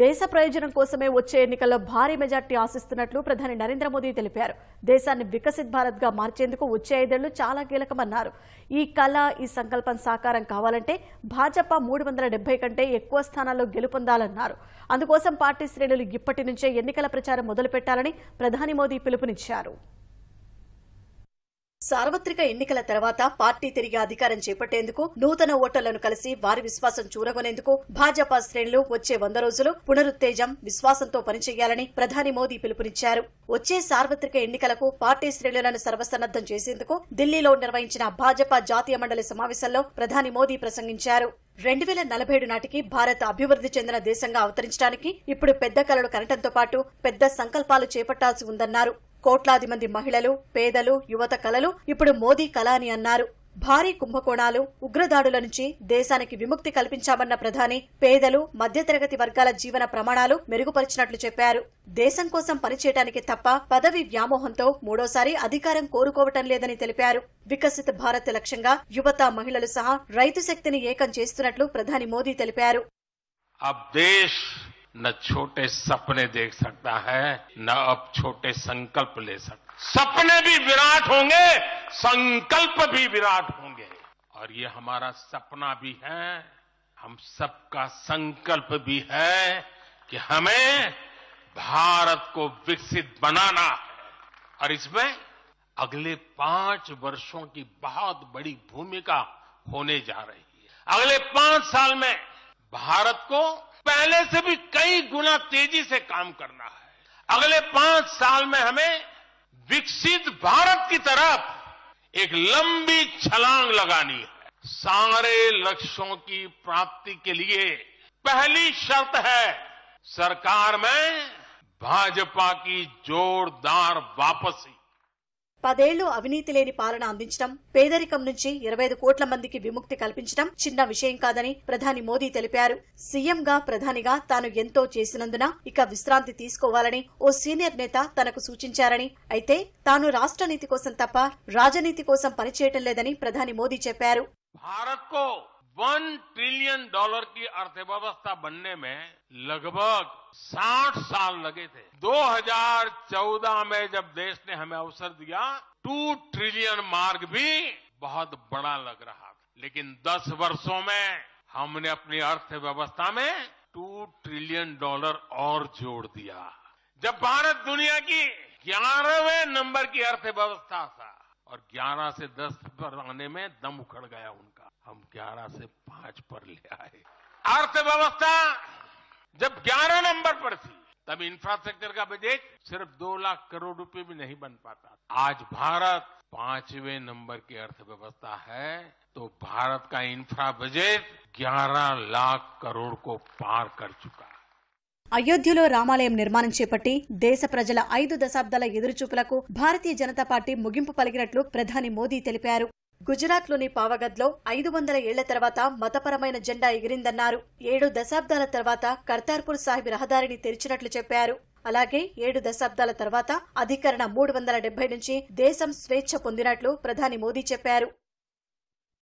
దేశ ప్రయోజనం కోసమే వచ్చే ఎన్నికల్లో భారీ మెజార్టీ ఆశిస్తున్నట్లు ప్రధాని నరేంద్ర మోదీ తెలిపారు దేశాన్ని వికసిత్ భారత్ గా మార్చేందుకు వచ్చే ఐదేళ్లు చాలా కీలకమన్నారు ఈ కళ ఈ సంకల్పం సాకారం కావాలంటే భాజపా మూడు వందల కంటే ఎక్కువ స్థానాల్లో గెలుపొందాలన్నారు అందుకోసం పార్టీ శ్రేణులు ఇప్పటి నుంచే ఎన్నికల ప్రచారం మొదలుపెట్టాలని ప్రధాని మోదీ పిలుపునిచ్చారు సార్వత్రిక ఎన్నికల తర్వాత పార్టీ తిరిగి అధికారం చేపట్టేందుకు నూతన ఓటర్లను కలిసి వారి విశ్వాసం చూరగొనేందుకు భాజపా శ్రేణులు వచ్చే వంద రోజులు పునరుత్తేజం విశ్వాసంతో పనిచేయాలని ప్రధాని మోదీ పిలుపునిచ్చారు వచ్చే సార్వత్రిక ఎన్నికలకు పార్టీ శ్రేణులను సర్వసన్నద్దం చేసేందుకు ఢిల్లీలో నిర్వహించిన భాజపా జాతీయ మండలి సమావేశంలో ప్రధాని మోదీ ప్రసంగించారు రెండు వేల నలభై ఏడు నాటికి భారత్ అభివృద్ది చెందిన దేశంగా అవతరించడానికి ఇప్పుడు పెద్ద కలలు కనటంతో పాటు పెద్ద సంకల్పాలు చేపట్టాల్సి ఉందన్నారు కోట్లాది మంది మహిళలు పేదలు యువత కలలు ఇప్పుడు మోదీ కళ అని అన్నారు భారీ కుంభకోణాలు ఉగ్రదాడుల నుంచి దేశానికి విముక్తి కల్పించామన్న ప్రధాని పేదలు మధ్యతరగతి వర్గాల జీవన ప్రమాణాలు మెరుగుపరిచినట్లు చెప్పారు దేశం కోసం పనిచేయటానికి తప్ప పదవి వ్యామోహంతో మూడోసారి అధికారం కోరుకోవటం లేదని తెలిపారు వికసిత భారత్ లక్ష్యంగా యువత మహిళలు సహా రైతు శక్తిని ఏకం చేస్తున్నట్లు ప్రధాని మోదీ తెలిపారు न छोटे सपने देख सकता है न अब छोटे संकल्प ले सकता सपने भी विराट होंगे संकल्प भी विराट होंगे और ये हमारा सपना भी है हम सबका संकल्प भी है कि हमें भारत को विकसित बनाना है और इसमें अगले पांच वर्षों की बहुत बड़ी भूमिका होने जा रही है अगले पांच साल में भारत को पहले से भी कई गुना तेजी से काम करना है अगले पांच साल में हमें विकसित भारत की तरफ एक लंबी छलांग लगानी है सारे लक्ष्यों की प्राप्ति के लिए पहली शर्त है सरकार में भाजपा की जोरदार वापसी పదేళ్లు అవినీతి లేని పాలన అందించడం పేదరికం నుంచి ఇరవై ఐదు కోట్ల మందికి విముక్తి కల్పించడం చిన్న విషయం కాదని ప్రధాని మోదీ తెలిపారు సీఎంగా ప్రధానిగా తాను ఎంతో చేసినందున ఇక విశ్రాంతి తీసుకోవాలని ఓ సీనియర్ నేత తనకు సూచించారని అయితే తాను రాష్ట్ర నీతి కోసం తప్ప రాజనీతి కోసం పనిచేయటం లేదని ప్రధాని మోదీ చెప్పారు वन ट्रिलियन डॉलर की अर्थव्यवस्था बनने में लगभग 60 साल लगे थे 2014 में जब देश ने हमें अवसर दिया टू ट्रिलियन मार्ग भी बहुत बड़ा लग रहा था लेकिन 10 वर्षों में हमने अपनी अर्थव्यवस्था में टू ट्रिलियन डॉलर और जोड़ दिया जब भारत दुनिया की ग्यारहवें नंबर की अर्थव्यवस्था था और 11 से 10 पर आने में दम उखड़ गया उनका हम ग्यारह से पांच पर ले आए अर्थव्यवस्था जब ग्यारह नंबर पर थी तब इंफ्रास्ट्रक्चर का बजट सिर्फ दो लाख करोड़ रुपए भी नहीं बन पाता आज भारत पांचवें नंबर की अर्थव्यवस्था है तो भारत का इंफ्रा बजट 11 लाख करोड़ को पार कर चुका है अयोध्या रामालय निर्माण से पट्टी देश प्रजा ईद दशाबाल భారతీయ भारतीय जनता पार्टी मुगि पल्ल प्रधान मोदी గుజరాత్లోని పావగద్లో ఐదు వందల ఏళ్ల తర్వాత మతపరమైన జెండా ఎగిరిందన్నారు ఏడు దశాబ్దాల తర్వాత కర్తార్పూర్ సాహిబ్ రహదారిని తెరిచినట్లు చెప్పారు అలాగే ఏడు దశాబ్దాల తర్వాత అధికరణ మూడు వందల నుంచి దేశం స్వేచ్ఛ పొందినట్లు ప్రధాని మోదీ చెప్పారు